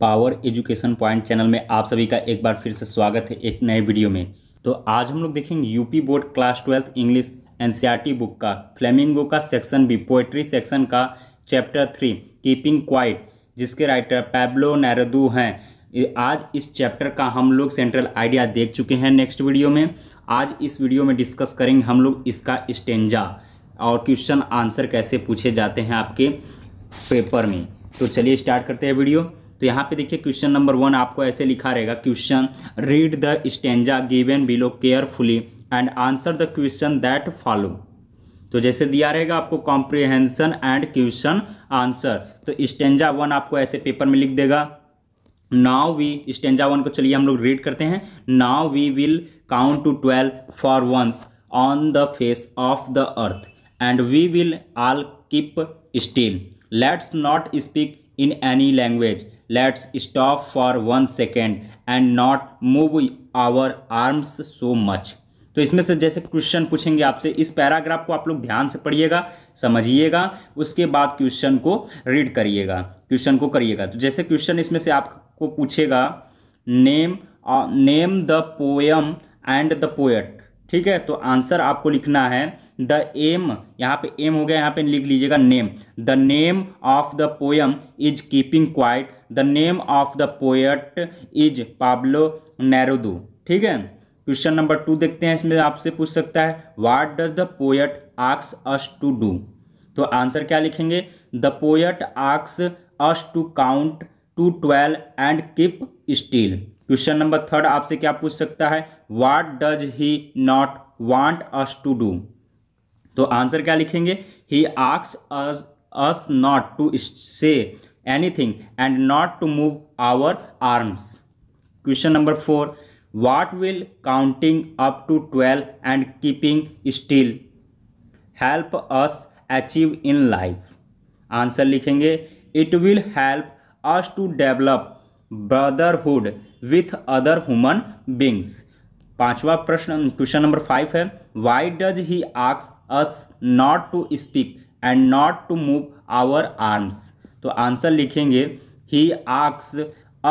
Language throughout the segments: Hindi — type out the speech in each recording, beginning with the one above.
पावर एजुकेशन पॉइंट चैनल में आप सभी का एक बार फिर से स्वागत है एक नए वीडियो में तो आज हम लोग देखेंगे UP board class twelfth English NCERT book का फ्लेमिंगो का सेक्शन बी पोएट्री सेक्शन का चैप्टर थ्री कीपिंग क्वाइट जिसके राइटर पैब्लो नैरदू हैं आज इस चैप्टर का हम लोग सेंट्रल आइडिया देख चुके हैं नेक्स्ट वीडियो में आज इस वीडियो में डिस्कस करेंगे हम लोग इसका स्टेंजा और क्वेश्चन आंसर कैसे पूछे जाते हैं आपके पेपर में तो चलिए स्टार्ट करते हैं वीडियो तो यहाँ पे देखिए क्वेश्चन नंबर वन आपको ऐसे लिखा रहेगा question read the stanza given below carefully and answer the question that follow तो जैसे दिया रहेगा आपको कॉम्प्रिहेंसन एंड क्वेश्चन आंसर तो स्टेंजा वन आपको ऐसे पेपर में लिख देगा नाव वी स्टेंजा वन को चलिए हम लोग रीड करते हैं now we will count to twelve for once on the face of the earth and we will all keep still let's not speak in any language let's stop for one second and not move our arms so much तो इसमें से जैसे क्वेश्चन पूछेंगे आपसे इस पैराग्राफ को आप लोग ध्यान से पढ़िएगा समझिएगा उसके बाद क्वेश्चन को रीड करिएगा क्वेश्चन को करिएगा तो जैसे क्वेश्चन इसमें से आपको पूछेगा name name the poem and the poet ठीक है तो आंसर आपको लिखना है द एम यहाँ पे एम हो गया यहाँ पे लिख लीजिएगा name the name of the poem is keeping quiet the name of the poet is Pablo Neruda ठीक है क्वेश्चन नंबर टू देखते हैं इसमें आपसे पूछ सकता है what does the poet asks us to do तो आंसर क्या लिखेंगे the poet asks us to count to twelve and keep still question number third आपसे क्या पूछ सकता है what does he not want us to do तो आंसर क्या लिखेंगे he आक्स us us not to say anything and not to move our arms question number four what will counting up to twelve and keeping still help us achieve in life answer लिखेंगे it will help us to develop brotherhood with other human beings पांचवा प्रश्न क्वेश्चन नंबर फाइव है why does he आक्स us not to speak and not to move our arms तो आंसर लिखेंगे he आक्स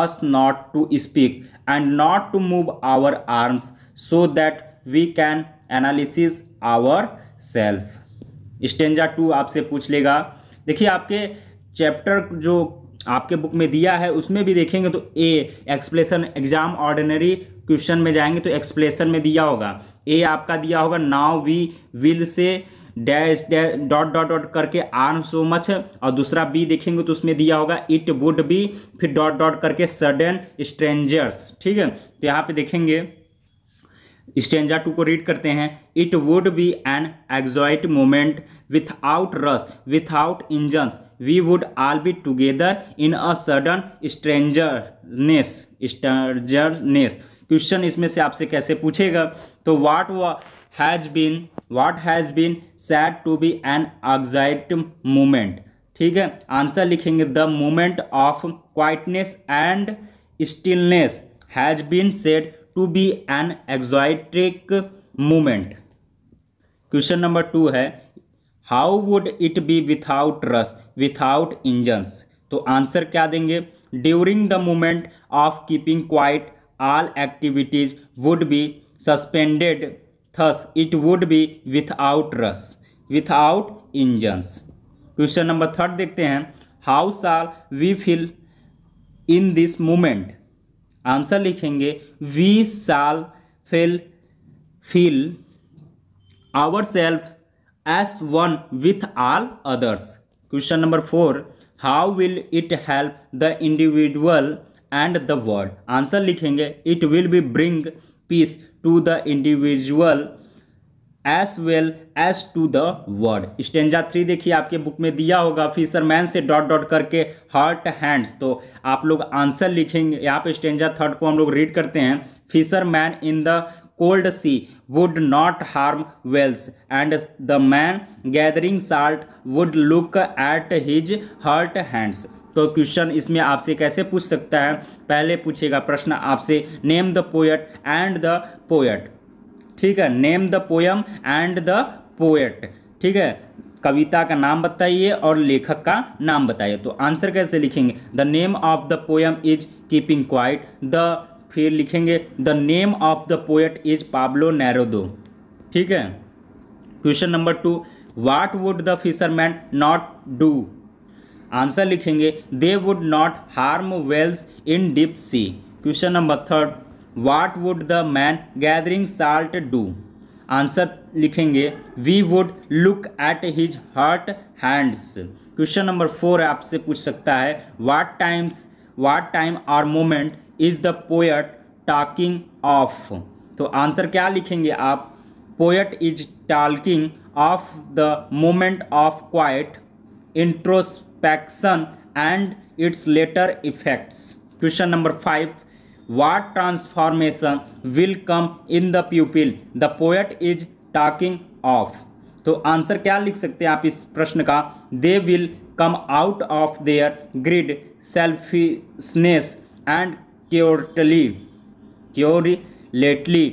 us not to speak and not to move our arms so that we can analysis our self stanza two आपसे पूछ लेगा देखिए आपके चैप्टर जो आपके बुक में दिया है उसमें भी देखेंगे तो a explanation exam ordinary question में जाएंगे तो एक्सप्लेसन में दिया होगा ए आपका दिया होगा now we will say dash dot dot dot करके आर्न सो मच और दूसरा बी देखेंगे तो उसमें दिया होगा इट वुड बी फिर डॉट डॉट करके सडन स्ट्रेंजर्स ठीक है तो यहाँ पे देखेंगे स्टेंजा टू को रीड करते हैं it would be an exotic moment without rush without engines we would all be together in a sudden strangeness strangeness question इसमें से आपसे कैसे पूछेगा तो what has been what has been said to be an exotic moment ठीक है आंसर लिखेंगे the moment of quietness and stillness has been said to be an exotic moment question number two है how would it be without rush without engines तो आंसर क्या देंगे during the moment of keeping quiet all activities would be suspended thus it would be without rush without engines question number third देखते हैं how shall we feel in this moment answer लिखेंगे we shall fill feel our self as one with all others question number four how will it help the individual and the world answer लिखेंगे it will be bring piece to the individual as well as to the word stanza three देखिए आपके बुक में दिया होगा फिशरमैन से डॉट डॉट करके हर्ट हैंड्स तो आप लोग आंसर लिखेंगे यहाँ पे स्टेंजा थर्ड को हम लोग रीड करते हैं fisherman in the cold sea would not harm whales and the man gathering salt would look at his hurt hands तो क्वेश्चन इसमें आपसे कैसे पूछ सकता है पहले पूछेगा प्रश्न आपसे name the poet and the poet ठीक है name the poem and the poet ठीक है कविता का नाम बताइए और लेखक का नाम बताइए तो आंसर कैसे लिखेंगे the name of the poem is keeping quiet the फिर लिखेंगे the name of the poet is Pablo Neruda ठीक है question number two what would the fisherman not do answer लिखेंगे they would not harm whales in deep sea question number third what would the man gathering salt do answer लिखेंगे we would look at his hurt hands question number four आपसे पूछ सकता है वाट times what time are moment is the poet talking of तो आंसर क्या लिखेंगे आप poet is talking of the moment of quiet introspection and its later effects question number five what transformation will come in the pupil the poet is talking of तो आंसर क्या लिख सकते हैं आप इस प्रश्न का they will come out of their greed selfishness and क्योरटली क्योरिलेटली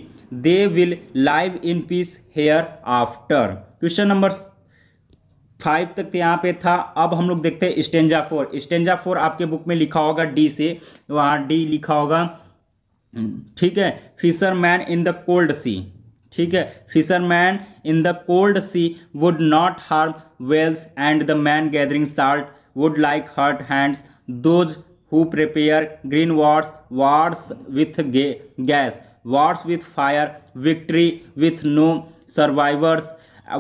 they will live in peace hereafter question number five तक तो यहाँ पे था अब हम लोग देखते हैं स्टेंजा फोर स्टेंजा फोर आपके बुक में लिखा होगा डी से वहाँ डी लिखा होगा ठीक है fisherman in the cold sea ठीक है fisherman in the cold sea would not harm whales and the man gathering salt would like hurt hands those who prepare green wars wars with gas wars with fire victory with no survivors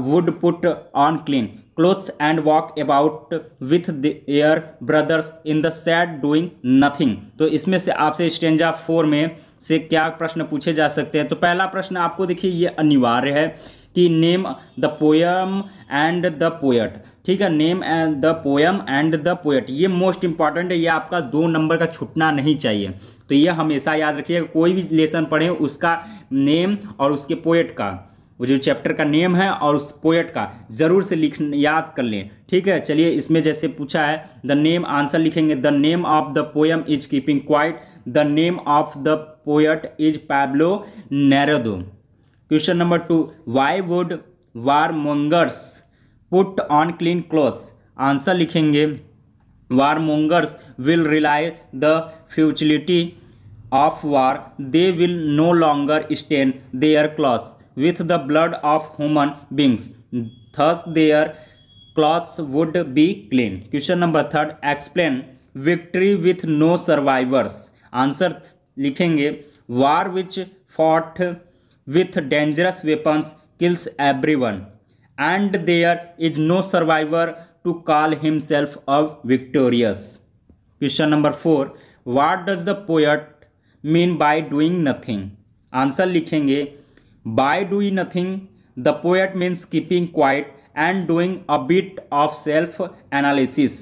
would put on clean and walk about with the air brothers in the sad doing nothing तो इसमें से आपसे स्टेंजा फोर में से क्या प्रश्न पूछे जा सकते हैं तो पहला प्रश्न आपको देखिए ये अनिवार्य है कि name the poem and the poet ठीक है name and the poem and the poet ये मोस्ट इंपॉर्टेंट है ये आपका दो नंबर का छुटना नहीं चाहिए तो ये हमेशा याद रखिएगा कोई भी लेसन पढ़े उसका नेम और उसके पोएट का वो जो चैप्टर का नेम है और उस पोएट का ज़रूर से लिख याद कर लें ठीक है चलिए इसमें जैसे पूछा है द नेम आंसर लिखेंगे the name of the poem is keeping quiet the name of the poet is Pablo Neruda question number two why would war mongers put on clean clothes answer लिखेंगे war mongers will realise the futility of war they will no longer stain their clothes with the blood of human beings thus their clothes would be clean question number 3 explain victory with no survivors answer likhenge war which fought with dangerous weapons kills everyone and there is no survivor to call himself of victorious question number 4 what does the poet mean by doing nothing answer likhenge by doing nothing the poet means keeping quiet and doing a bit of self analysis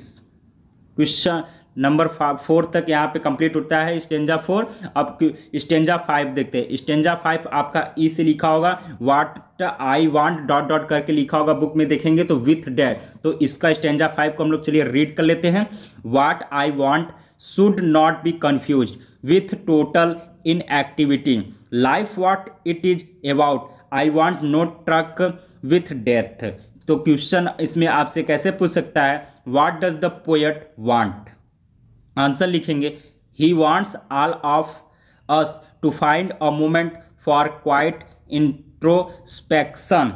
question number four तक यहाँ पे कंप्लीट होता है स्टेंजा फोर अब स्टेंजा फाइव देखते हैं स्टेंजा फाइव आपका ई e से लिखा होगा what I want dot dot करके लिखा होगा बुक में देखेंगे तो विथ डेट तो इसका स्टेंजा फाइव को हम लोग चलिए रीड कर लेते हैं what I want should not be confuse with total inactivity life what it is about I want no truck with death तो क्वेश्चन इसमें आपसे कैसे पूछ सकता है what does the poet want answer लिखेंगे he wants all of us to find a moment for quiet introspection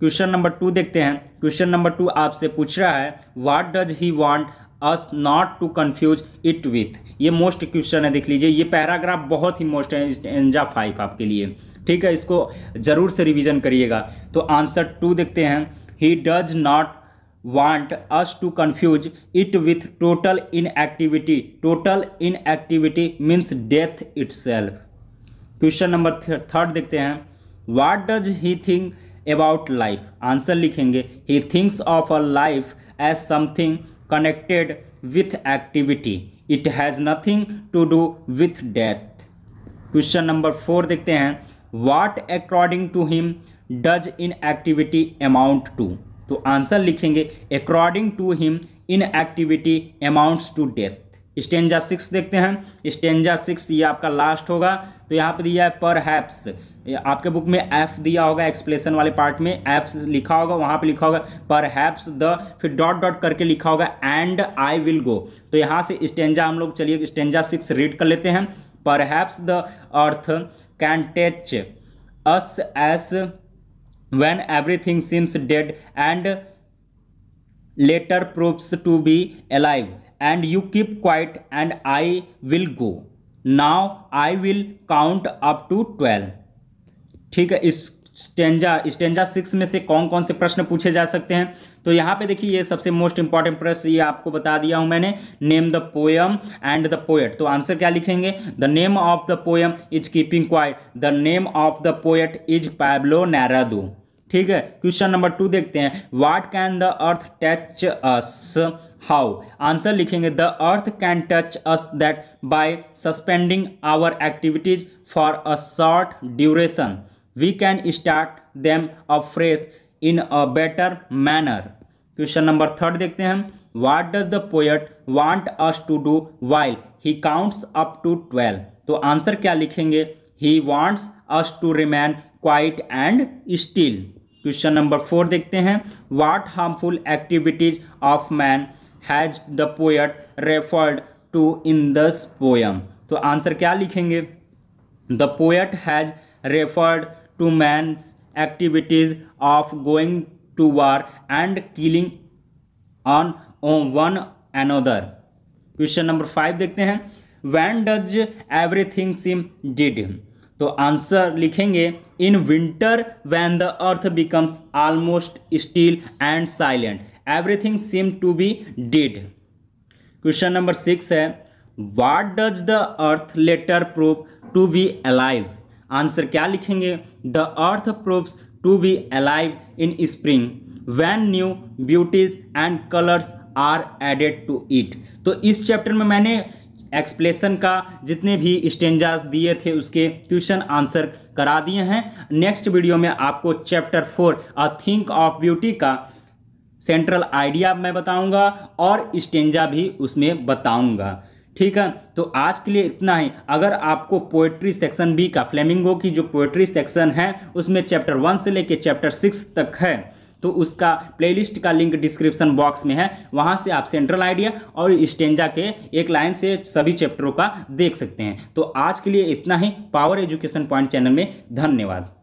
question number two देखते हैं क्वेश्चन नंबर टू आपसे पूछ रहा है what does he want us not to confuse it with ये मोस्ट क्वेश्चन है देख लीजिए ये पैराग्राफ बहुत ही मोस्ट है एंजा फाइव आपके लिए ठीक है इसको जरूर से रिविजन करिएगा तो आंसर टू देखते हैं he does not want us to confuse it with total inactivity total inactivity means death itself question number third देखते हैं what does he think about life answer लिखेंगे he thinks of a life as something connected with activity it has nothing to do with death question number four देखते हैं what according to him does inactivity amount to तो आंसर लिखेंगे according to him in activity amounts to death stanza six देखते हैं स्टेंजा सिक्स ये आपका लास्ट होगा तो यहाँ पर दिया है पर हैप्स आपके बुक में एफ दिया होगा एक्सप्लेसन वाले पार्ट में एफ लिखा होगा वहाँ पे लिखा होगा पर हैप्स द फिर डॉट डॉट करके लिखा होगा एंड आई विल गो तो यहाँ से स्टेंजा हम लोग चलिए स्टेंजा सिक्स रीड कर लेते हैं पर perhaps the earth can touch us as everything seems dead and later proves to be alive and you keep quiet and I will go now I will count up to twelve ठीक है इस स्टेंजा स्टेंजा सिक्स में से कौन कौन से प्रश्न पूछे जा सकते हैं तो यहाँ पे देखिए ये सबसे मोस्ट इंपॉर्टेंट प्रश्न ये आपको बता दिया हूँ मैंने name the poem and the poet तो आंसर क्या लिखेंगे the name of the poem is keeping quiet the name of the poet is Pablo Neruda ठीक है क्वेश्चन नंबर टू देखते हैं what can the earth touch us how answer लिखेंगे the earth can touch us that by suspending our activities for a short duration we can start them afresh in a better manner question number third देखते हैं what does the poet want us to do while he counts up to twelve तो आंसर क्या लिखेंगे he wants us to remain quiet and still question number four देखते हैं what harmful activities of man has the poet referred to in this poem तो आंसर क्या लिखेंगे the poet has referred to man's activities of going to war and killing on one another question number five देखते हैं when does everything seem dead तो आंसर लिखेंगे in winter when the earth becomes almost still and silent everything seem to be dead question number six है what does the earth later prove to be alive answer क्या लिखेंगे the earth proves to be alive in spring when new beauties and colours are added to it तो इस चैप्टर में मैंने एक्सप्लेसन का जितने भी स्टेंजाज दिए थे उसके क्वेश्चन आंसर करा दिए हैं नेक्स्ट वीडियो में आपको chapter four a thing of beauty का सेंट्रल आइडिया मैं बताऊंगा और स्टेंजा भी उसमें बताऊंगा ठीक है तो आज के लिए इतना ही अगर आपको पोएट्री सेक्शन बी का फ्लेमिंगो की जो पोएट्री सेक्शन है उसमें चैप्टर वन से लेकर चैप्टर सिक्स तक है तो उसका प्लेलिस्ट का लिंक डिस्क्रिप्शन बॉक्स में है वहाँ से आप सेंट्रल आइडिया और स्टेंजा के एक लाइन से सभी चैप्टरों का देख सकते हैं तो आज के लिए इतना ही पावर एजुकेशन पॉइंट चैनल में धन्यवाद